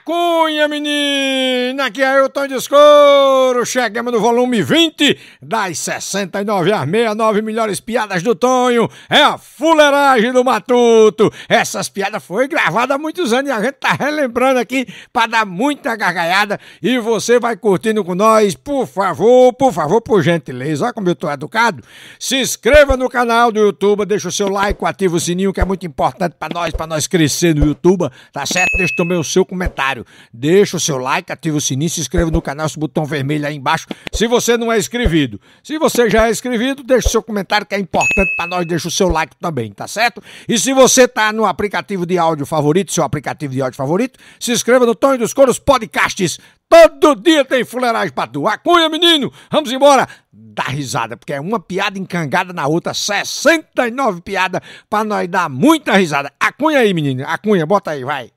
Cunha, menina! Aqui é o de Discoro. Chegamos no volume 20 das 69 às 69 melhores piadas do Tonho. É a fuleiragem do Matuto. Essas piadas foram gravadas há muitos anos e a gente tá relembrando aqui para dar muita gargalhada. E você vai curtindo com nós. Por favor, por favor, por gentileza. Olha como eu tô educado. Se inscreva no canal do YouTube, deixa o seu like, ativa o sininho que é muito importante para nós, para nós crescer no YouTube. Tá certo? Deixa também o seu comentário comentário. Deixa o seu like, ativa o sininho, se inscreva no canal, esse botão vermelho aí embaixo, se você não é inscrito. Se você já é inscrito, deixa o seu comentário que é importante para nós, deixa o seu like também, tá certo? E se você tá no aplicativo de áudio favorito, seu aplicativo de áudio favorito, se inscreva no e dos Coros Podcasts. Todo dia tem fuleiragem pra tu. Acunha, menino! Vamos embora! Dá risada, porque é uma piada encangada na outra. 69 piada pra nós dar muita risada. Acunha aí, menino. Acunha, bota aí, vai.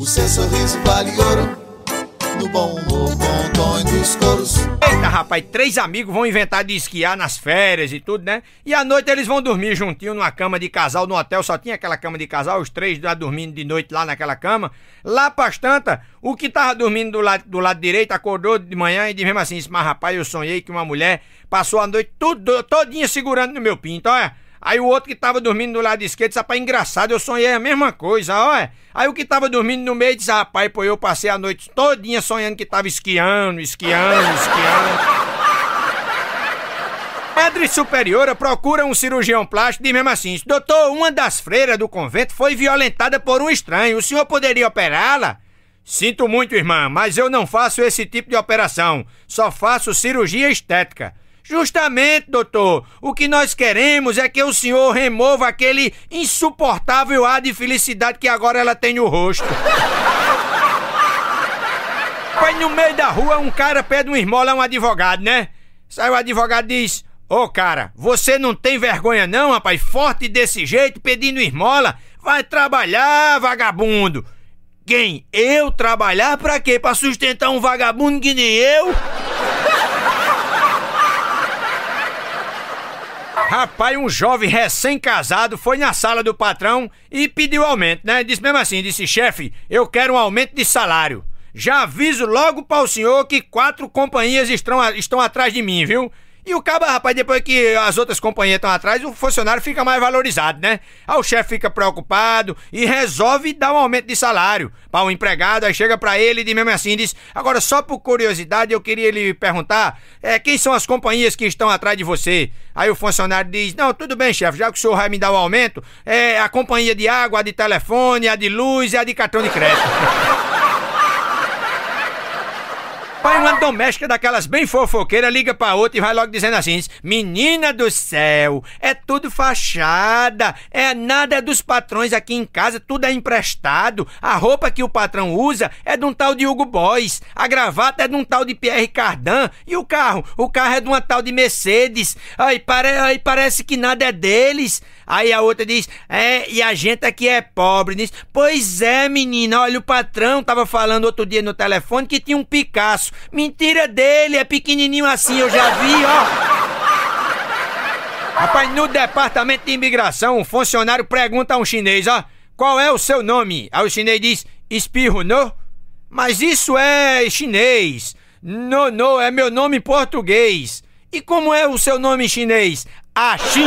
O seu sorriso vale ouro. no bom humor, bom tom dos coros. Eita, rapaz, três amigos vão inventar de esquiar nas férias e tudo, né? E à noite eles vão dormir juntinho numa cama de casal no hotel. Só tinha aquela cama de casal, os três lá dormindo de noite lá naquela cama. Lá pras tantas, o que tava dormindo do lado, do lado direito acordou de manhã e disse mesmo assim: Mas rapaz, eu sonhei que uma mulher passou a noite tudo, todinha segurando no meu pinto, olha. Aí o outro que tava dormindo do lado esquerdo disse, rapaz, engraçado, eu sonhei a mesma coisa, ó. É. Aí o que tava dormindo no meio disse, rapaz, pô, eu passei a noite todinha sonhando que tava esquiando, esquiando, esquiando. Madre Superiora procura um cirurgião plástico e diz mesmo assim, doutor, uma das freiras do convento foi violentada por um estranho, o senhor poderia operá-la? Sinto muito, irmã, mas eu não faço esse tipo de operação, só faço cirurgia estética. Justamente, doutor. O que nós queremos é que o senhor remova aquele insuportável ar de felicidade que agora ela tem no rosto. Pai, no meio da rua, um cara pede uma esmola a um advogado, né? Sai o advogado e diz: Ô oh, cara, você não tem vergonha não, rapaz? Forte desse jeito, pedindo esmola? Vai trabalhar, vagabundo! Quem? Eu trabalhar pra quê? Pra sustentar um vagabundo que nem eu? Rapaz, um jovem recém-casado foi na sala do patrão e pediu aumento, né? Disse mesmo assim, disse, chefe, eu quero um aumento de salário. Já aviso logo para o senhor que quatro companhias estão, estão atrás de mim, viu? E o caba, rapaz, depois que as outras companhias estão atrás, o funcionário fica mais valorizado, né? Aí o chefe fica preocupado e resolve dar um aumento de salário para o um empregado. Aí chega para ele e mesmo assim, diz, agora só por curiosidade eu queria lhe perguntar, é, quem são as companhias que estão atrás de você? Aí o funcionário diz, não, tudo bem, chefe, já que o senhor vai me dar o um aumento, é a companhia de água, a de telefone, a de luz e a de cartão de crédito. Pai uma doméstica daquelas bem fofoqueira, liga pra outra e vai logo dizendo assim: Menina do céu, é tudo fachada, é nada dos patrões aqui em casa, tudo é emprestado. A roupa que o patrão usa é de um tal de Hugo Boys, a gravata é de um tal de Pierre Cardan e o carro, o carro é de uma tal de Mercedes. Ai, pare, ai parece que nada é deles. Aí a outra diz: É, e a gente aqui é pobre. Diz: Pois é, menina, olha, o patrão tava falando outro dia no telefone que tinha um Picasso. Mentira dele, é pequenininho assim, eu já vi, ó. Rapaz, no departamento de imigração, um funcionário pergunta a um chinês, ó, qual é o seu nome? Aí o chinês diz, espirro, no? Mas isso é chinês. No, no, é meu nome em português. E como é o seu nome em chinês? Axin.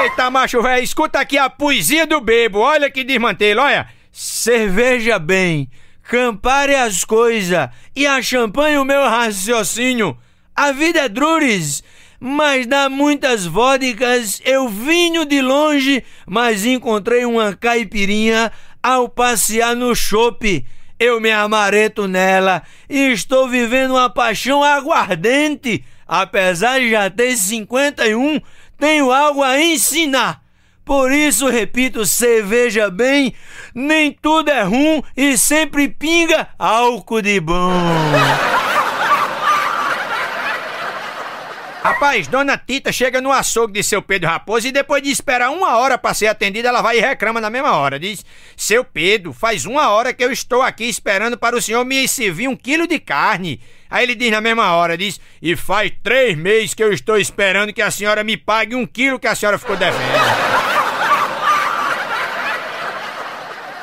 Eita, macho velho, escuta aqui a poesia do bebo. Olha que desmantelo, olha. Cerveja bem, campare as coisas e a champanhe o meu raciocínio. A vida é drures, mas dá muitas vodicas. Eu vinho de longe, mas encontrei uma caipirinha ao passear no chope. Eu me amareto nela e estou vivendo uma paixão aguardente. Apesar de já ter 51, tenho algo a ensinar. Por isso, repito, cerveja bem, nem tudo é rum e sempre pinga álcool de bom. Rapaz, dona Tita chega no açougue de seu Pedro Raposo e depois de esperar uma hora para ser atendida, ela vai e reclama na mesma hora. Diz: Seu Pedro, faz uma hora que eu estou aqui esperando para o senhor me servir um quilo de carne. Aí ele diz na mesma hora: Diz, e faz três meses que eu estou esperando que a senhora me pague um quilo que a senhora ficou devendo.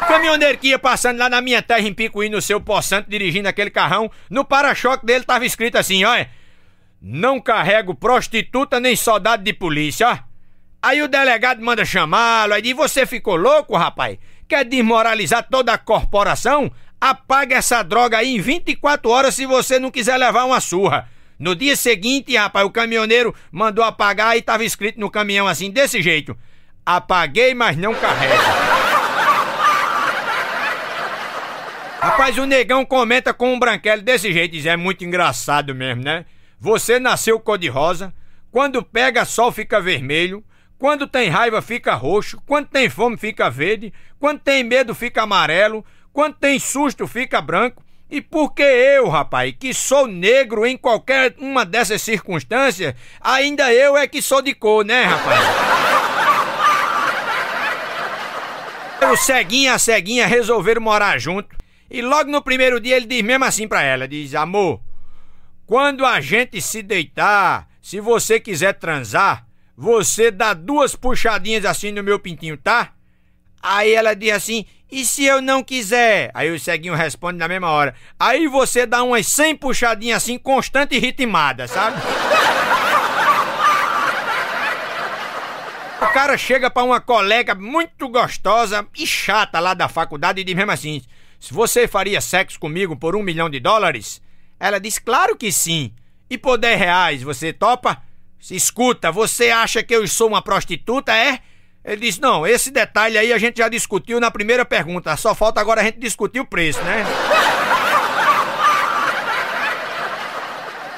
Caminhoneiro que ia passando lá na minha terra em Picuí, no seu poçante, dirigindo aquele carrão, no para-choque dele tava escrito assim: olha. Não carrego prostituta nem soldado de polícia. Aí o delegado manda chamá-lo, aí diz: Você ficou louco, rapaz? Quer desmoralizar toda a corporação? Apaga essa droga aí em 24 horas se você não quiser levar uma surra. No dia seguinte, rapaz, o caminhoneiro mandou apagar e tava escrito no caminhão assim, desse jeito: Apaguei, mas não carrego. Rapaz, o negão comenta com um branquelo desse jeito, diz, é muito engraçado mesmo, né? Você nasceu cor-de-rosa. Quando pega sol, fica vermelho. Quando tem raiva, fica roxo. Quando tem fome, fica verde. Quando tem medo, fica amarelo. Quando tem susto, fica branco. E porque eu, rapaz, que sou negro em qualquer uma dessas circunstâncias, ainda eu é que sou de cor, né, rapaz? o ceguinho e a ceguinha resolveram morar junto. E logo no primeiro dia ele diz mesmo assim pra ela: diz, amor, quando a gente se deitar, se você quiser transar, você dá duas puxadinhas assim no meu pintinho, tá? Aí ela diz assim: e se eu não quiser? Aí o ceguinho responde na mesma hora. Aí você dá umas 100 puxadinhas assim, constante e ritmada, sabe? o cara chega para uma colega muito gostosa e chata lá da faculdade e diz mesmo assim: se você faria sexo comigo por um milhão de dólares? Ela disse: Claro que sim. E por 10 reais, você topa? Se escuta, você acha que eu sou uma prostituta, é? Ele disse: Não, esse detalhe aí a gente já discutiu na primeira pergunta, só falta agora a gente discutir o preço, né?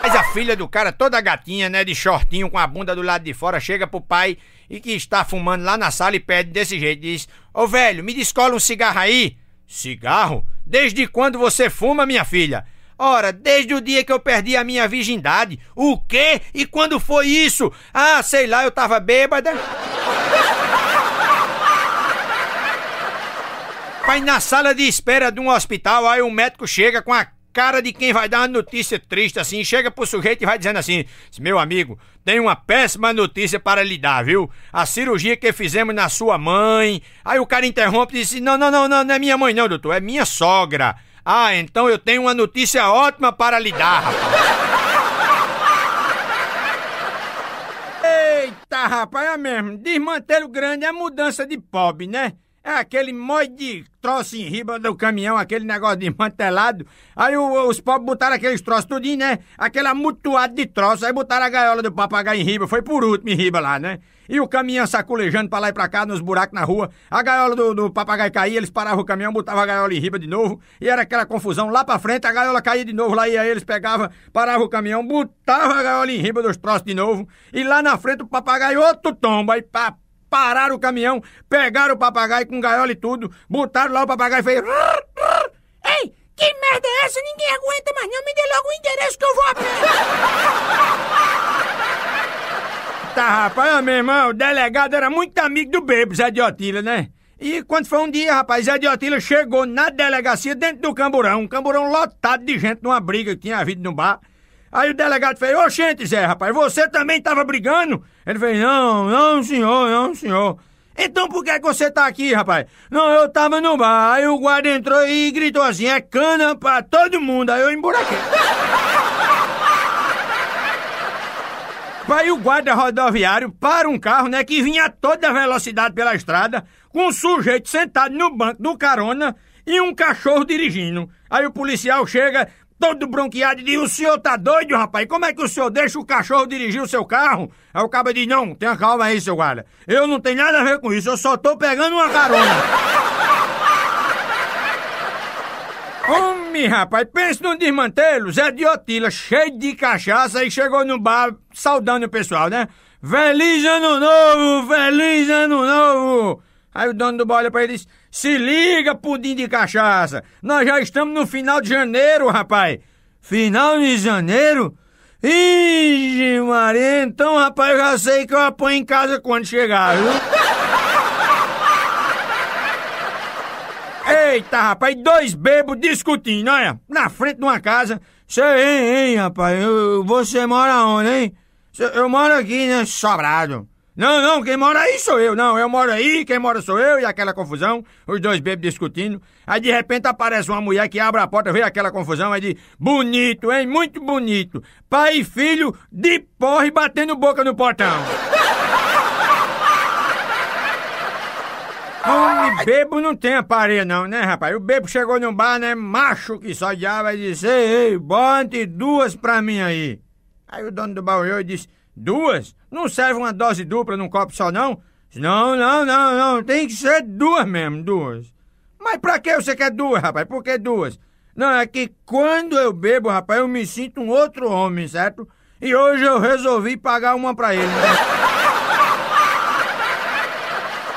Mas a filha do cara, toda gatinha, né, de shortinho, com a bunda do lado de fora, chega pro pai e que está fumando lá na sala e pede desse jeito: Diz, Ô velho, me descola um cigarro aí. Cigarro? Desde quando você fuma, minha filha? Ora, desde o dia que eu perdi a minha virgindade. O quê? E quando foi isso? Ah, sei lá, eu tava bêbada. Pai, na sala de espera de um hospital, aí o um médico chega com a cara de quem vai dar uma notícia triste assim, chega pro sujeito e vai dizendo assim: Meu amigo, tem uma péssima notícia para lhe dar, viu? A cirurgia que fizemos na sua mãe. Aí o cara interrompe e diz: assim, Não, não, não, não, não é minha mãe, não, doutor, é minha sogra. Ah, então eu tenho uma notícia ótima para lhe dar, rapaz. Eita, rapaz, é mesmo. Desmantelo grande é mudança de pobre, né? É aquele monte de troço em riba do caminhão, aquele negócio de mantelado. Aí o, os pobres botaram aqueles troços tudinho, né? Aquele mutuada de troço. Aí botaram a gaiola do papagaio em riba. Foi por último em riba lá, né? E o caminhão saculejando pra lá e pra cá, nos buracos na rua. A gaiola do, do papagaio caía, eles paravam o caminhão, botavam a gaiola em riba de novo. E era aquela confusão. Lá pra frente, a gaiola caía de novo. Lá ia eles, pegavam, paravam o caminhão, botavam a gaiola em riba dos troços de novo. E lá na frente, o papagaio outro tomba. Aí, papagaio pararam o caminhão, pegaram o papagaio com gaiola e tudo, botaram lá o papagaio e fez. Ei, que merda é essa? Ninguém aguenta mais não, me dê logo o endereço que eu vou abrir. tá, rapaz, meu irmão, o delegado era muito amigo do bebo, Zé de Otila, né? E quando foi um dia, rapaz, Zé de Otila chegou na delegacia dentro do camburão, um camburão lotado de gente numa briga que tinha havido no bar. Aí o delegado fez, oxente, Zé, rapaz, você também estava brigando? Ele fez, não, não, senhor, não, senhor. Então por que, é que você tá aqui, rapaz? Não, eu tava no bar, aí o guarda entrou e gritou assim, é cana pra todo mundo, aí eu emburaquei. Aí o guarda rodoviário para um carro, né, que vinha a toda velocidade pela estrada, com um sujeito sentado no banco do carona e um cachorro dirigindo. Aí o policial chega, todo bronqueado, e diz, o senhor tá doido, rapaz? Como é que o senhor deixa o cachorro dirigir o seu carro? Aí o cabo diz, não, tenha calma aí, seu guarda. Eu não tenho nada a ver com isso, eu só tô pegando uma carona. Homem, rapaz, pense no desmantelo, Zé Diotila, cheio de cachaça, e chegou no bar saudando o pessoal, né? Feliz ano novo, feliz ano novo! Aí o dono do bar olha pra ele e diz: Se liga, pudim de cachaça! Nós já estamos no final de janeiro, rapaz! Final de janeiro? Ixi, Maria, então, rapaz, eu já sei que eu apanho em casa quando chegar, viu? Eita, rapaz, dois bebos discutindo, olha, na frente de uma casa. Cê, hein, hein, rapaz, eu, você mora onde, hein? Cê, eu moro aqui, né, Sobrado. Não, não, quem mora aí sou eu. Não, eu moro aí, quem mora sou eu. E aquela confusão, os dois bebês discutindo. Aí de repente aparece uma mulher que abre a porta, vê aquela confusão, aí diz: bonito, hein? Muito bonito. Pai e filho de porre batendo boca no portão. Homem bebo não tem aparelho não, né, rapaz? O bebo chegou num bar, né, macho que só diabo, e disse, ei, ei, bote duas pra mim aí. Aí o dono do bar olhou e disse, Duas? Não serve uma dose dupla num copo só, não? Não, não, não, não. Tem que ser duas mesmo, duas. Mas pra que você quer duas, rapaz? Por que duas? Não, é que quando eu bebo, rapaz, eu me sinto um outro homem, certo? E hoje eu resolvi pagar uma pra ele. Né?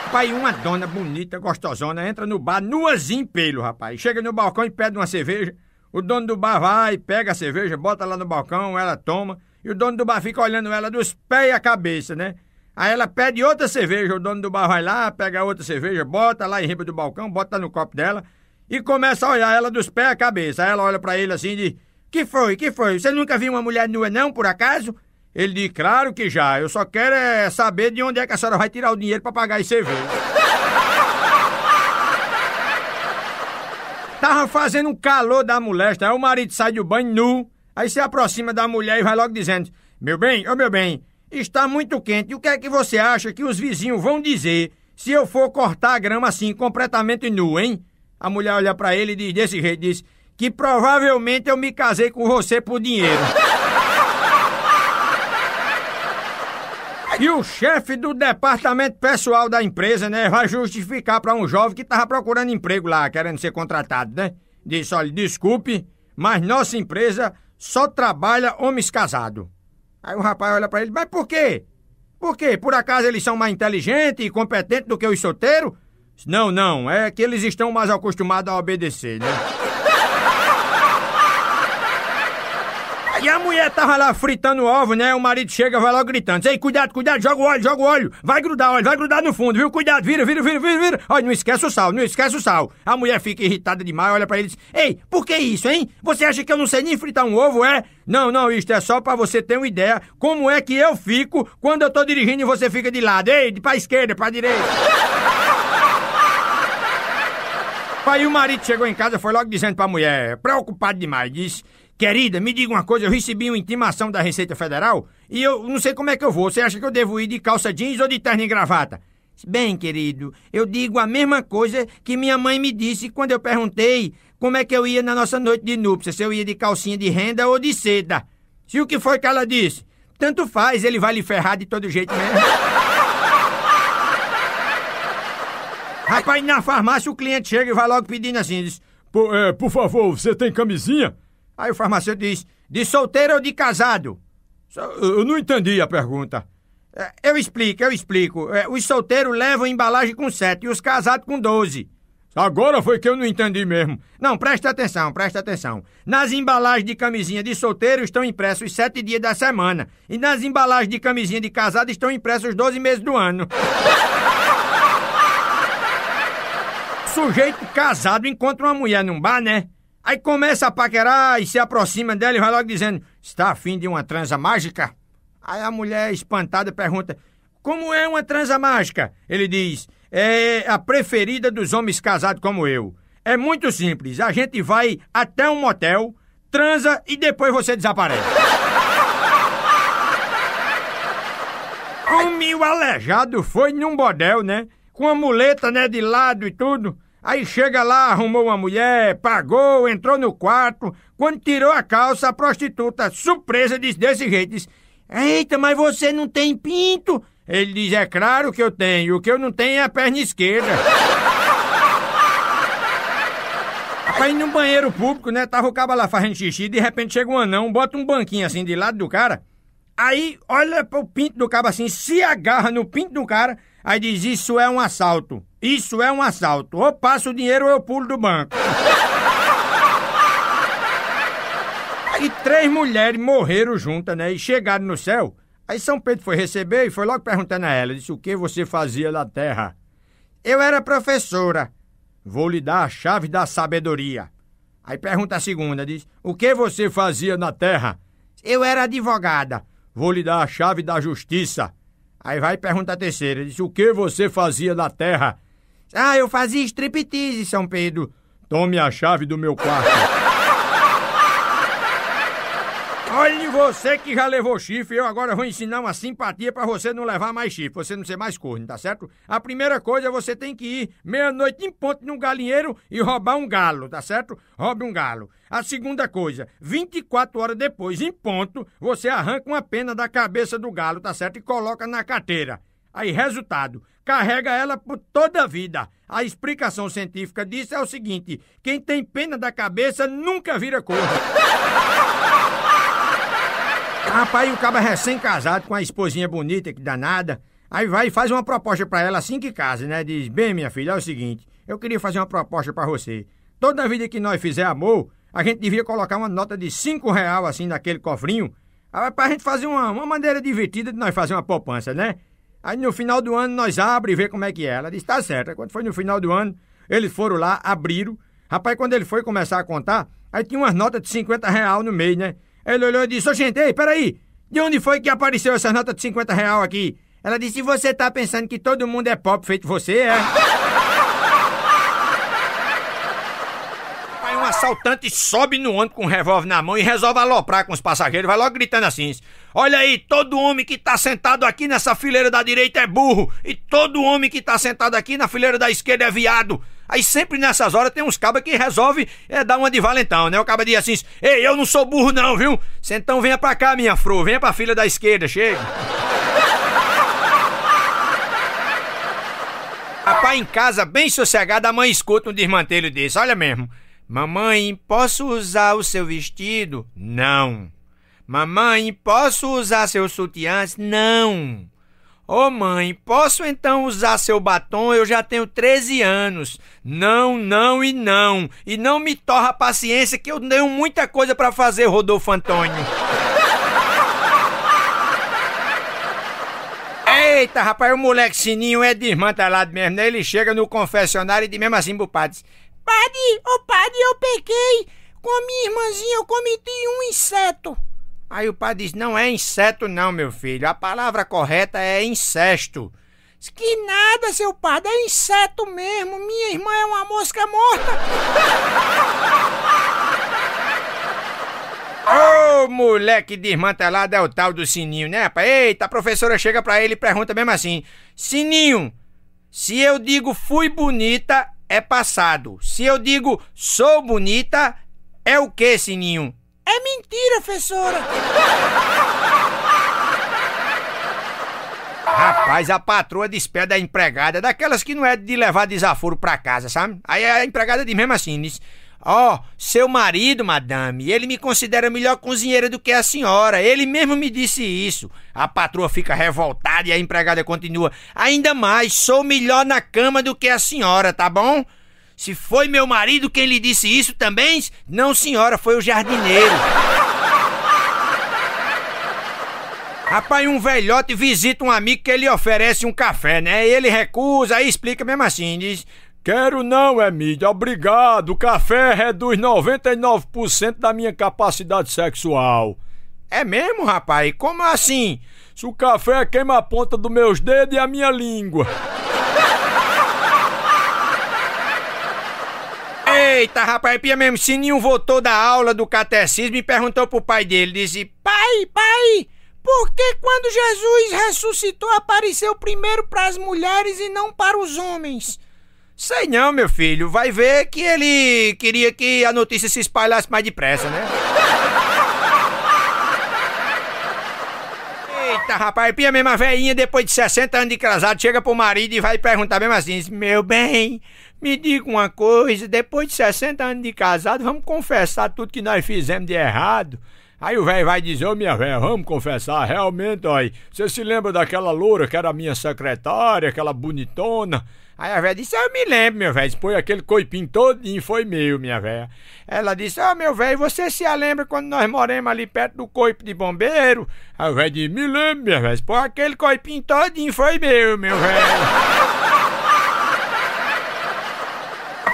rapaz, uma dona bonita, gostosona, entra no bar nuazinho pelo, rapaz. Chega no balcão e pede uma cerveja. O dono do bar vai, pega a cerveja, bota lá no balcão, ela toma e o dono do bar fica olhando ela dos pés à cabeça, né? Aí ela pede outra cerveja, o dono do bar vai lá, pega outra cerveja, bota lá em riba do balcão, bota no copo dela e começa a olhar ela dos pés à cabeça. Aí ela olha para ele assim de: "Que foi? Que foi? Você nunca viu uma mulher nua não, por acaso?" Ele diz: "Claro que já. Eu só quero é saber de onde é que a senhora vai tirar o dinheiro para pagar as cerveja. Tava fazendo um calor da molesta. Aí o marido sai do banho nu Aí se aproxima da mulher e vai logo dizendo: Meu bem, ô oh meu bem, está muito quente. O que é que você acha que os vizinhos vão dizer se eu for cortar a grama assim, completamente nu, hein? A mulher olha para ele e diz desse jeito: diz, Que provavelmente eu me casei com você por dinheiro. E o chefe do departamento pessoal da empresa, né, vai justificar para um jovem que tava procurando emprego lá, querendo ser contratado, né? Disse: olha, desculpe, mas nossa empresa só trabalha homens casados. Aí o rapaz olha para ele, mas por quê? Por quê? Por acaso eles são mais inteligentes e competentes do que os solteiros? Não, não, é que eles estão mais acostumados a obedecer, né? E a mulher tava lá fritando ovo, né? O marido chega, vai logo gritando. Ei, cuidado, cuidado, joga o óleo, joga o óleo. Vai grudar, óleo, vai grudar no fundo, viu? Cuidado, vira, vira, vira, vira, vira. Olha, não esquece o sal, não esquece o sal. A mulher fica irritada demais, olha para ele e diz: Ei, por que isso, hein? Você acha que eu não sei nem fritar um ovo, é? Não, não, isto é só para você ter uma ideia como é que eu fico quando eu tô dirigindo e você fica de lado. Ei, de pra esquerda, pra direita. Aí o marido chegou em casa foi logo dizendo pra mulher, preocupado demais, disse: Querida, me diga uma coisa, eu recebi uma intimação da Receita Federal e eu não sei como é que eu vou. Você acha que eu devo ir de calça jeans ou de terno e gravata? Bem, querido, eu digo a mesma coisa que minha mãe me disse quando eu perguntei como é que eu ia na nossa noite de núpcias, se eu ia de calcinha de renda ou de seda. Se o que foi que ela disse? Tanto faz, ele vai lhe ferrar de todo jeito mesmo. Rapaz, na farmácia o cliente chega e vai logo pedindo assim, diz, por, é, por favor, você tem camisinha? Aí o farmacêutico diz: de solteiro ou de casado? Eu não entendi a pergunta. É, eu explico, eu explico. É, os solteiros levam embalagem com sete e os casados com doze. Agora foi que eu não entendi mesmo. Não, presta atenção, presta atenção. Nas embalagens de camisinha de solteiro estão impressos os sete dias da semana. E nas embalagens de camisinha de casado estão impressos os meses do ano. Sujeito casado encontra uma mulher num bar, né? Aí começa a paquerar e se aproxima dela e vai logo dizendo: Está afim de uma transa mágica? Aí a mulher, espantada, pergunta: Como é uma transa mágica? Ele diz: É a preferida dos homens casados como eu. É muito simples. A gente vai até um motel, transa e depois você desaparece. Um o aleijado foi num bordel, né? Com a muleta, né, de lado e tudo. Aí chega lá, arrumou uma mulher, pagou, entrou no quarto. Quando tirou a calça, a prostituta, surpresa, diz desse jeito: Eita, mas você não tem pinto? Ele diz: É claro que eu tenho, o que eu não tenho é a perna esquerda. Aí no banheiro público, né? Tava o cabo lá fazendo xixi, de repente chega um anão, bota um banquinho assim de lado do cara. Aí olha pro pinto do cabo assim, se agarra no pinto do cara Aí diz: Isso é um assalto. Isso é um assalto. Ou passa o dinheiro ou eu pulo do banco. e três mulheres morreram juntas, né? E chegaram no céu. Aí São Pedro foi receber e foi logo perguntando a ela: Disse, o que você fazia na terra? Eu era professora. Vou lhe dar a chave da sabedoria. Aí pergunta a segunda, diz: O que você fazia na terra? Eu era advogada. Vou lhe dar a chave da justiça. Aí vai e pergunta a terceira, disse, o que você fazia na terra? Ah, eu fazia striptease, São Pedro. Tome a chave do meu quarto. Olha você que já levou chifre, eu agora vou ensinar uma simpatia para você não levar mais chifre, você não ser mais corno, tá certo? A primeira coisa, você tem que ir meia-noite em ponto num galinheiro e roubar um galo, tá certo? Roube um galo. A segunda coisa, 24 horas depois, em ponto, você arranca uma pena da cabeça do galo, tá certo? E coloca na carteira. Aí, resultado, carrega ela por toda a vida. A explicação científica disso é o seguinte: quem tem pena da cabeça nunca vira corno. Rapaz, o cabo é recém-casado com a esposinha bonita que danada. Aí vai e faz uma proposta para ela assim que casa, né? Diz: Bem, minha filha, é o seguinte, eu queria fazer uma proposta para você. Toda vida que nós fizer amor, a gente devia colocar uma nota de cinco real assim naquele cofrinho, ah, para a gente fazer uma, uma maneira divertida de nós fazer uma poupança, né? Aí no final do ano nós abre e vê como é que é. Ela disse: Tá certo. Quando foi no final do ano, eles foram lá, abriram. Rapaz, quando ele foi começar a contar, aí tinha umas notas de 50 real no meio, né? Ele olhou e disse: Ô gente, ei, peraí, de onde foi que apareceu essa nota de 50 real aqui? Ela disse: Você tá pensando que todo mundo é pop feito você, é? Aí um assaltante sobe no ônibus com um revólver na mão e resolve aloprar com os passageiros, vai logo gritando assim: Olha aí, todo homem que tá sentado aqui nessa fileira da direita é burro, e todo homem que tá sentado aqui na fileira da esquerda é viado. Aí sempre nessas horas tem uns cabas que resolve é, dar uma de valentão, né? O caba diz assim: Ei, eu não sou burro, não, viu? Cê então venha pra cá, minha fro, venha pra filha da esquerda, chega. Rapaz, em casa, bem sossegado, a mãe escuta um desmantelho desse, olha mesmo. Mamãe, posso usar o seu vestido? Não. Mamãe, posso usar seu sutiãs? Não. Ô oh, mãe, posso então usar seu batom? Eu já tenho 13 anos. Não, não e não. E não me torra a paciência que eu tenho muita coisa para fazer, Rodolfo Antônio. Eita, rapaz, o moleque sininho é desmantelado mesmo, né? Ele chega no confessionário e diz mesmo assim pro padre: Padre, ô oh, padre, eu pequei. Com a minha irmãzinha eu cometi um inseto. Aí o pai diz: Não é inseto, não, meu filho. A palavra correta é incesto. que nada, seu pai, é inseto mesmo. Minha irmã é uma mosca morta. Ô, oh, moleque desmantelado é o tal do Sininho, né, rapaz? Eita, a professora chega pra ele e pergunta mesmo assim: Sininho, se eu digo fui bonita, é passado. Se eu digo sou bonita, é o que, Sininho? É mentira, professora! Rapaz, a patroa despede a empregada, daquelas que não é de levar desaforo pra casa, sabe? Aí a empregada diz mesmo assim, diz... Ó, oh, seu marido, madame, ele me considera melhor cozinheira do que a senhora. Ele mesmo me disse isso. A patroa fica revoltada e a empregada continua. Ainda mais, sou melhor na cama do que a senhora, tá bom? Se foi meu marido quem lhe disse isso também? Não, senhora, foi o jardineiro. Rapaz, um velhote visita um amigo que ele oferece um café, né? Ele recusa, e explica mesmo assim, diz... Quero não, Emília, obrigado. O café reduz 99% da minha capacidade sexual. É mesmo, rapaz? Como assim? Se o café queima a ponta dos meus dedos e a minha língua. Eita, rapaz, Pia mesmo, Sininho voltou da aula do catecismo e perguntou pro pai dele, disse, pai, pai, por que quando Jesus ressuscitou apareceu primeiro para as mulheres e não para os homens? Sei não, meu filho, vai ver que ele queria que a notícia se espalhasse mais depressa, né? Eita, rapaz, pia mesmo a velhinha depois de 60 anos de casado chega pro marido e vai perguntar mesmo assim, meu bem, me diga uma coisa, depois de 60 anos de casado, vamos confessar tudo que nós fizemos de errado. Aí o velho vai dizer, ô oh, minha velha, vamos confessar, realmente, aí, você se lembra daquela loura que era minha secretária, aquela bonitona? Aí a velha disse, eu me lembro, meu velho, põe aquele coipinho todinho, foi meu, minha velha. Ela disse, ó oh, meu velho, você se lembra quando nós moremos ali perto do coipo de bombeiro? Aí o velho disse, me lembro, minha velha. põe aquele coipinho todinho, foi meu, meu velho.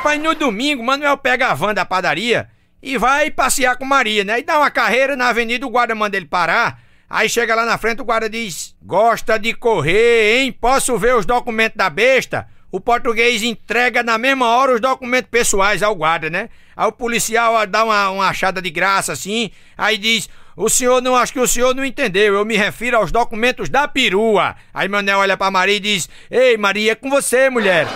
Rapaz, no domingo, Manuel pega a van da padaria e vai passear com Maria, né? E dá uma carreira na avenida, o guarda manda ele parar. Aí chega lá na frente, o guarda diz: Gosta de correr, hein? Posso ver os documentos da besta? O português entrega na mesma hora os documentos pessoais ao guarda, né? Aí o policial dá uma, uma achada de graça assim, aí diz: O senhor não, acho que o senhor não entendeu, eu me refiro aos documentos da perua. Aí Manuel olha pra Maria e diz: Ei, Maria, é com você, mulher.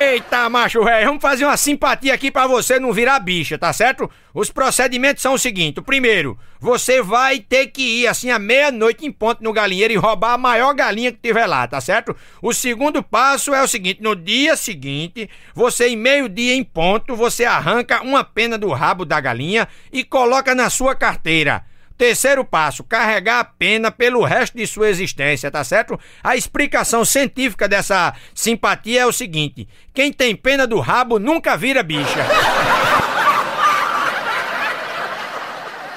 Eita, macho velho, vamos fazer uma simpatia aqui para você não virar bicha, tá certo? Os procedimentos são o seguinte: primeiro, você vai ter que ir assim à meia-noite em ponto no galinheiro e roubar a maior galinha que tiver lá, tá certo? O segundo passo é o seguinte: no dia seguinte, você em meio-dia em ponto, você arranca uma pena do rabo da galinha e coloca na sua carteira. Terceiro passo, carregar a pena pelo resto de sua existência, tá certo? A explicação científica dessa simpatia é o seguinte: quem tem pena do rabo nunca vira bicha.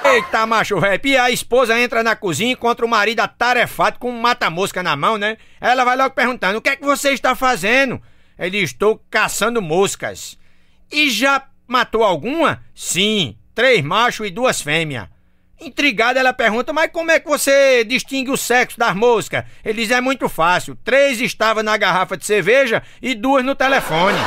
Eita, macho rap! E a esposa entra na cozinha e encontra o marido atarefado com um mata-mosca na mão, né? Ela vai logo perguntando: o que é que você está fazendo? Ele estou caçando moscas. E já matou alguma? Sim, três machos e duas fêmeas. Intrigada, ela pergunta: Mas como é que você distingue o sexo das moscas? Ele diz: É muito fácil. Três estavam na garrafa de cerveja e duas no telefone.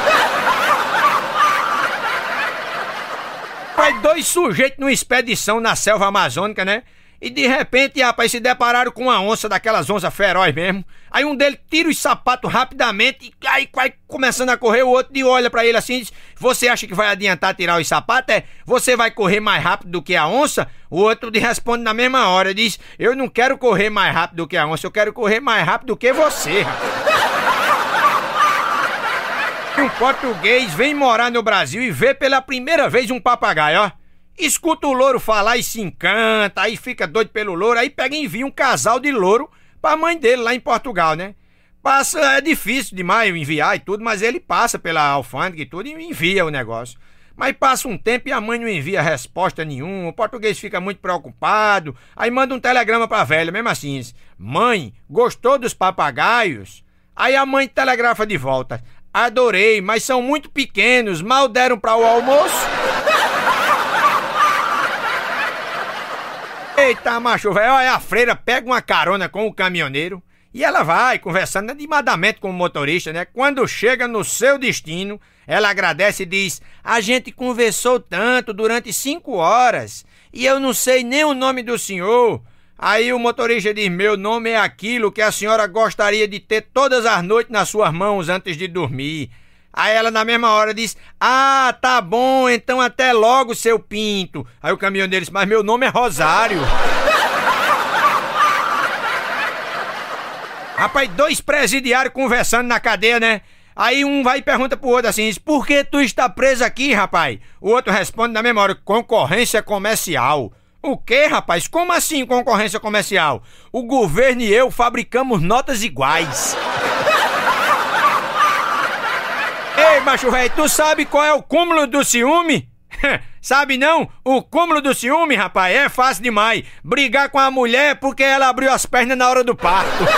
Faz dois sujeitos numa expedição na selva amazônica, né? E de repente, rapaz, se depararam com uma onça daquelas onças feroz mesmo. Aí um deles tira os sapatos rapidamente e aí vai começando a correr, o outro de olha para ele assim diz: Você acha que vai adiantar tirar os sapatos? É? Você vai correr mais rápido do que a onça? O outro lhe responde na mesma hora, diz: Eu não quero correr mais rápido do que a onça, eu quero correr mais rápido do que você, Um português vem morar no Brasil e vê pela primeira vez um papagaio, ó. Escuta o louro falar e se encanta, aí fica doido pelo louro, aí pega e envia um casal de louro pra mãe dele lá em Portugal, né? Passa, é difícil demais enviar e tudo, mas ele passa pela alfândega e tudo e envia o negócio. Mas passa um tempo e a mãe não envia resposta nenhuma, o português fica muito preocupado, aí manda um telegrama pra velha, mesmo assim, mãe, gostou dos papagaios? Aí a mãe telegrafa de volta, adorei, mas são muito pequenos, mal deram para o almoço... Eita, macho, velho, olha a freira, pega uma carona com o caminhoneiro e ela vai conversando né, animadamente com o motorista, né? Quando chega no seu destino, ela agradece e diz: A gente conversou tanto durante cinco horas e eu não sei nem o nome do senhor. Aí o motorista diz: Meu nome é aquilo que a senhora gostaria de ter todas as noites nas suas mãos antes de dormir. Aí ela na mesma hora diz: Ah, tá bom, então até logo, seu pinto. Aí o caminhoneiro diz: Mas meu nome é Rosário. Rapaz, dois presidiários conversando na cadeia, né? Aí um vai e pergunta pro outro assim: Por que tu está preso aqui, rapaz? O outro responde na mesma hora: Concorrência comercial. O que, rapaz? Como assim concorrência comercial? O governo e eu fabricamos notas iguais. macho velho, tu sabe qual é o cúmulo do ciúme? Sabe não? O cúmulo do ciúme, rapaz, é fácil demais. Brigar com a mulher porque ela abriu as pernas na hora do parto.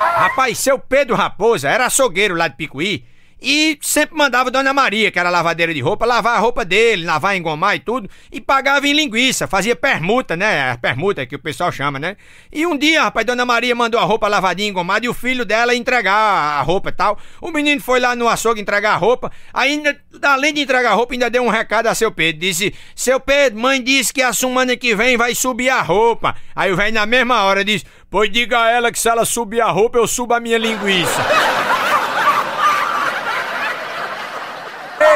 rapaz, seu Pedro Raposa era açougueiro lá de Picuí e sempre mandava Dona Maria, que era lavadeira de roupa, lavar a roupa dele, lavar, engomar e tudo, e pagava em linguiça, fazia permuta, né? A permuta que o pessoal chama, né? E um dia, rapaz, Dona Maria mandou a roupa lavadinha, engomada, e o filho dela entregar a roupa e tal. O menino foi lá no açougue entregar a roupa, ainda, além de entregar a roupa, ainda deu um recado a seu Pedro. Disse: Seu Pedro, mãe disse que a semana que vem vai subir a roupa. Aí o velho, na mesma hora, disse: Pois diga a ela que se ela subir a roupa, eu subo a minha linguiça.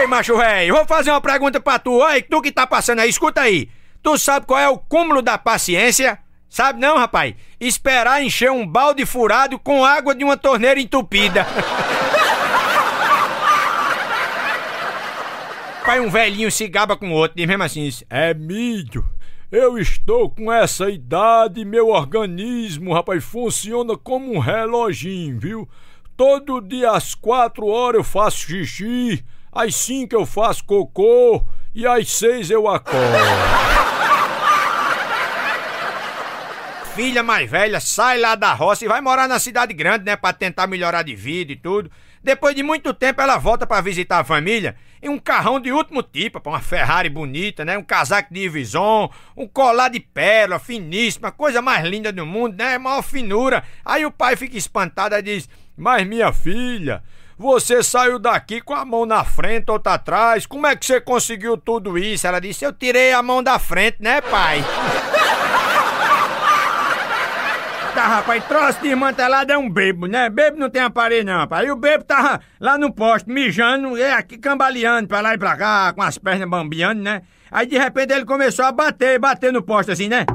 Ei, macho velho, vou fazer uma pergunta pra tu. Oi, tu que tá passando aí, escuta aí. Tu sabe qual é o cúmulo da paciência? Sabe não, rapaz? Esperar encher um balde furado com água de uma torneira entupida. Pai, um velhinho se gaba com o outro, diz mesmo assim: É mídio. Eu estou com essa idade, meu organismo, rapaz, funciona como um reloginho, viu? Todo dia às quatro horas eu faço xixi às cinco eu faço cocô e às seis eu acordo. filha mais velha sai lá da roça e vai morar na cidade grande, né, para tentar melhorar de vida e tudo. Depois de muito tempo ela volta para visitar a família em um carrão de último tipo, uma Ferrari bonita, né, um casaco de vison, um colar de pérola finíssima, coisa mais linda do mundo, né, maior finura. Aí o pai fica espantado e diz: "Mas minha filha, você saiu daqui com a mão na frente, outra atrás. Como é que você conseguiu tudo isso? Ela disse: Eu tirei a mão da frente, né, pai? tá, rapaz, troço de mantelado é um bebo, né? Bebo não tem aparelho, não, rapaz. E o bebo tava tá lá no posto, mijando, e é aqui cambaleando pra lá e pra cá, com as pernas bambiando, né? Aí de repente ele começou a bater, bater no posto assim, né?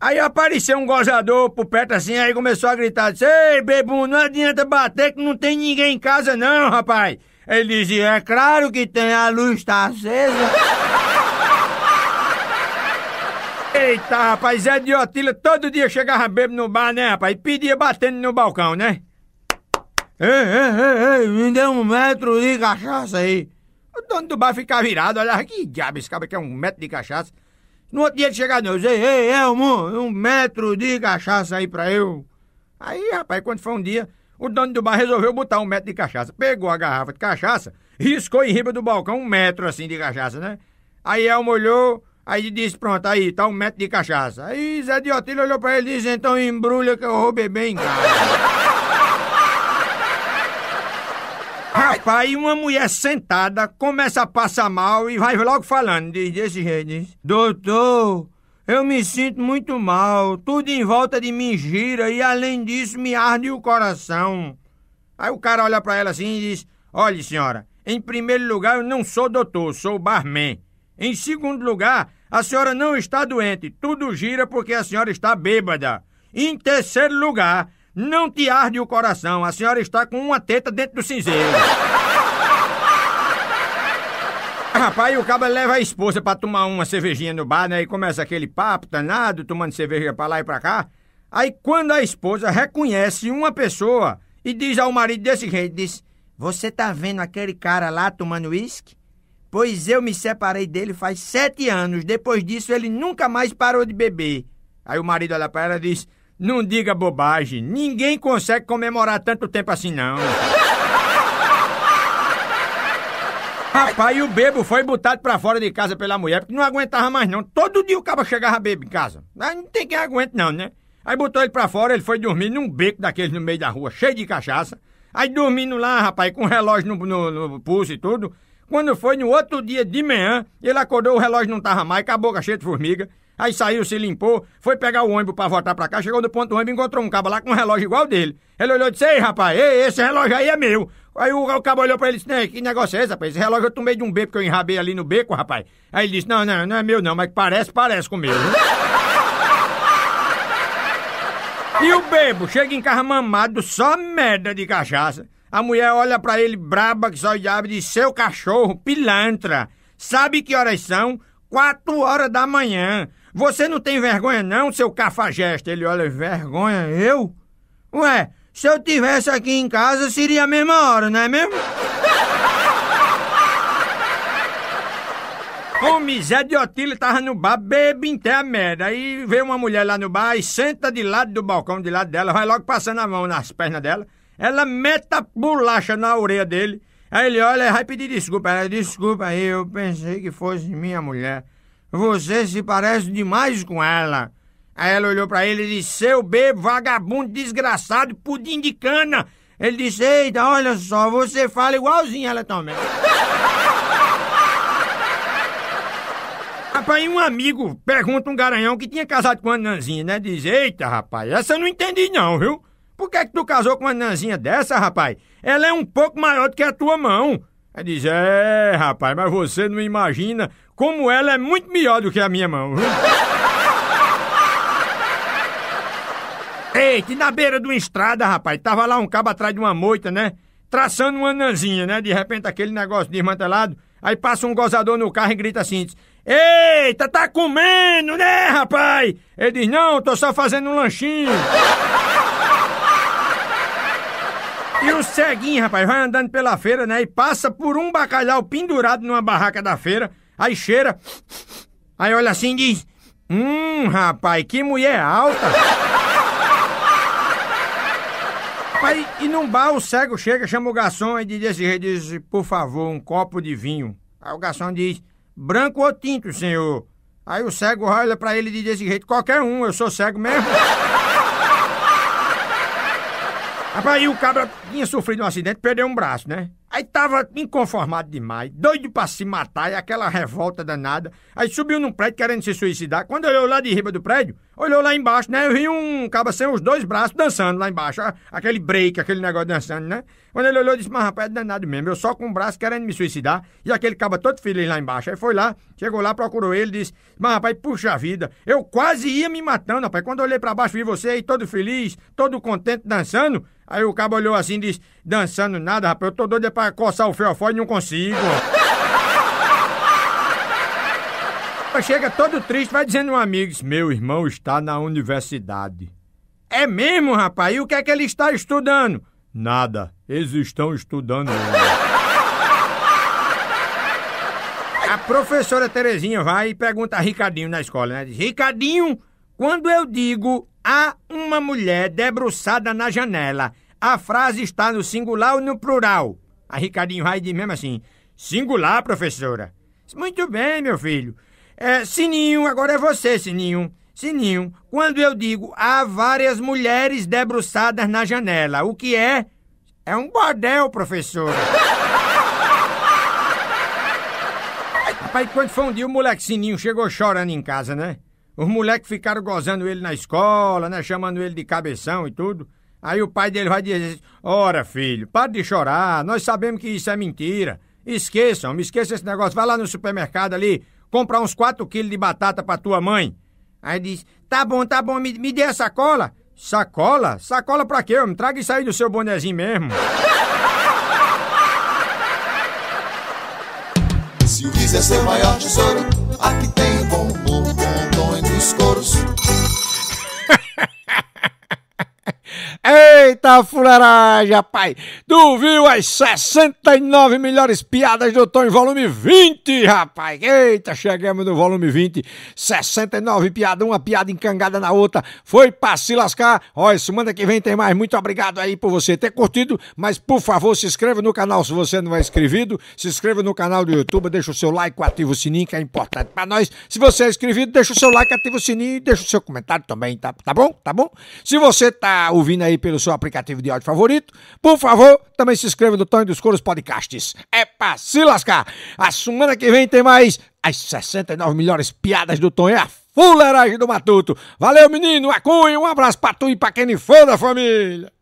Aí apareceu um gozador por perto assim, aí começou a gritar: Ei, bebum, não adianta bater que não tem ninguém em casa, não, rapaz. Ele dizia: É claro que tem, a luz tá acesa. Eita, rapaz, Zé Diotila todo dia chegava bebo no bar, né, rapaz? E pedia batendo no balcão, né? Ei, ei, ei, me dê um metro de cachaça aí. O dono do bar ficava virado, olhava que diabo esse que é um metro de cachaça. No outro dia ele chega não, eu disse, ei, Elmo, um metro de cachaça aí pra eu. Aí, rapaz, quando foi um dia, o dono do bar resolveu botar um metro de cachaça. Pegou a garrafa de cachaça, riscou em riba do balcão um metro assim de cachaça, né? Aí Elmo olhou, aí disse, pronto, aí, tá um metro de cachaça. Aí Zé Diotilho olhou pra ele e disse, então embrulha que eu vou beber em casa. Rapaz, e uma mulher sentada começa a passar mal e vai logo falando, diz desse jeito, diz, doutor, eu me sinto muito mal, tudo em volta de mim gira e além disso me arde o coração. Aí o cara olha para ela assim e diz, olhe senhora, em primeiro lugar eu não sou doutor, sou barman. Em segundo lugar, a senhora não está doente, tudo gira porque a senhora está bêbada. Em terceiro lugar, não te arde o coração, a senhora está com uma teta dentro do cinzeiro. Rapaz, o cabra leva a esposa para tomar uma cervejinha no bar, né? E começa aquele papo danado, tomando cerveja para lá e para cá. Aí quando a esposa reconhece uma pessoa e diz ao marido desse jeito, diz... Você tá vendo aquele cara lá tomando uísque? Pois eu me separei dele faz sete anos. Depois disso, ele nunca mais parou de beber. Aí o marido olha para ela e diz: não diga bobagem. Ninguém consegue comemorar tanto tempo assim, não. Rapaz, e o bebo foi botado pra fora de casa pela mulher, porque não aguentava mais, não. Todo dia o cabo chegava bebo em casa. Mas não tem quem aguente, não, né? Aí botou ele pra fora, ele foi dormir num beco daqueles no meio da rua, cheio de cachaça. Aí dormindo lá, rapaz, com o relógio no, no, no pulso e tudo. Quando foi no outro dia de manhã, ele acordou, o relógio não tava mais, com a boca cheia de formiga. Aí saiu, se limpou, foi pegar o ônibus para voltar para cá, chegou no ponto do ônibus, encontrou um cabo lá com um relógio igual dele. Ele olhou e disse, ei, rapaz, ei, esse relógio aí é meu. Aí o, o cabo olhou pra ele e disse, que negócio é esse, rapaz? Esse relógio eu tomei de um beco que eu enrabei ali no beco, rapaz. Aí ele disse, não, não, não é meu não, mas parece, parece com o meu. e o bebo chega em casa mamado, só merda de cachaça. A mulher olha para ele braba que só o diabo diz: seu cachorro, pilantra. Sabe que horas são? Quatro horas da manhã. Você não tem vergonha, não, seu cafajeste? Ele olha: vergonha eu? Ué, se eu tivesse aqui em casa seria a mesma hora, não é mesmo? o Zé de Otília tava no bar, bebe até a merda. Aí vem uma mulher lá no bar e senta de lado do balcão, de lado dela, vai logo passando a mão nas pernas dela. Ela mete a bolacha na orelha dele. Aí ele olha e vai pedir desculpa. Ela, desculpa, eu pensei que fosse minha mulher. Você se parece demais com ela. Aí ela olhou para ele e disse, seu bebo, vagabundo, desgraçado, pudim de cana. Ele disse, eita, olha só, você fala igualzinho ela também. Rapaz, um amigo pergunta um garanhão que tinha casado com a Nanzinha, né? Diz, eita, rapaz, essa eu não entendi não, viu? Por que é que tu casou com uma nanzinha dessa, rapaz? Ela é um pouco maior do que a tua mão. Aí diz, é, rapaz, mas você não imagina como ela é muito melhor do que a minha mão. Eita, e na beira de uma estrada, rapaz, tava lá um cabo atrás de uma moita, né? Traçando uma nanzinha, né? De repente aquele negócio desmantelado. Aí passa um gozador no carro e grita assim, Eita, tá comendo, né, rapaz? Ele diz, não, tô só fazendo um lanchinho. E o ceguinho, rapaz, vai andando pela feira, né? E passa por um bacalhau pendurado numa barraca da feira, aí cheira, aí olha assim e diz: Hum, rapaz, que mulher alta! Aí, e num bar o cego chega, chama o garçom e diz assim: diz, por favor, um copo de vinho. Aí o garçom diz, branco ou tinto, senhor? Aí o cego olha para ele e diz desse jeito, qualquer um, eu sou cego mesmo. Rapaz, e o cabra tinha sofrido um acidente, perdeu um braço, né? Aí tava inconformado demais, doido pra se matar, e aquela revolta danada. Aí subiu num prédio querendo se suicidar. Quando olhou lá de riba do prédio, olhou lá embaixo, né? Eu vi um cabo sem os dois braços dançando lá embaixo. Ah, aquele break, aquele negócio dançando, né? Quando ele olhou, disse, mas rapaz, é danado mesmo. Eu só com o um braço querendo me suicidar. E aquele cabo é todo feliz lá embaixo. Aí foi lá, chegou lá, procurou ele, disse, mas rapaz, puxa vida, eu quase ia me matando, rapaz. Quando olhei pra baixo, vi você aí todo feliz, todo contente, dançando. Aí o cabo olhou assim e disse, dançando nada, rapaz, eu tô doido é pra coçar o fiofó e não consigo. Chega todo triste, vai dizendo um amigo: Meu irmão está na universidade. É mesmo, rapaz? E o que é que ele está estudando? Nada. Eles estão estudando. a professora Terezinha vai e pergunta a Ricardinho na escola, né? Ricardinho, quando eu digo há uma mulher debruçada na janela, a frase está no singular ou no plural? A Ricardinho Raio diz mesmo assim: Singular, professora. Muito bem, meu filho. É, Sininho, agora é você, Sininho. Sininho, quando eu digo há várias mulheres debruçadas na janela, o que é? É um bordel, professora. Rapaz, quando foi um dia o moleque Sininho chegou chorando em casa, né? Os moleques ficaram gozando ele na escola, né? Chamando ele de cabeção e tudo. Aí o pai dele vai dizer: Ora, filho, para de chorar, nós sabemos que isso é mentira. Esqueçam, me esqueça esse negócio. Vai lá no supermercado ali, comprar uns 4 quilos de batata para tua mãe. Aí diz: Tá bom, tá bom, me, me dê a sacola. Sacola? Sacola pra quê? Me traga isso aí do seu bonezinho mesmo. Se o quiser é seu maior tesouro, aqui tem bom, humor, bom, bom entre os coros. Eita fuleiragem, rapaz! Tu viu as 69 melhores piadas do Tom em volume 20, rapaz! Eita, chegamos no volume 20. 69 piadas, uma piada encangada na outra. Foi pra se lascar. Ó, semana que vem tem mais. Muito obrigado aí por você ter curtido. Mas, por favor, se inscreva no canal se você não é inscrito. Se inscreva no canal do YouTube, deixa o seu like, ativa o sininho que é importante pra nós. Se você é inscrito, deixa o seu like, ativa o sininho e deixa o seu comentário também, tá, tá bom? Tá bom? Se você tá ouvindo aí pelo seu aplicativo de áudio favorito. Por favor, também se inscreva no Tony dos Coros Podcasts. É pra se lascar! A semana que vem tem mais as 69 melhores piadas do Tony. É a fuleiragem do Matuto. Valeu, menino! Acunha! Um abraço pra tu e pra quem for da família!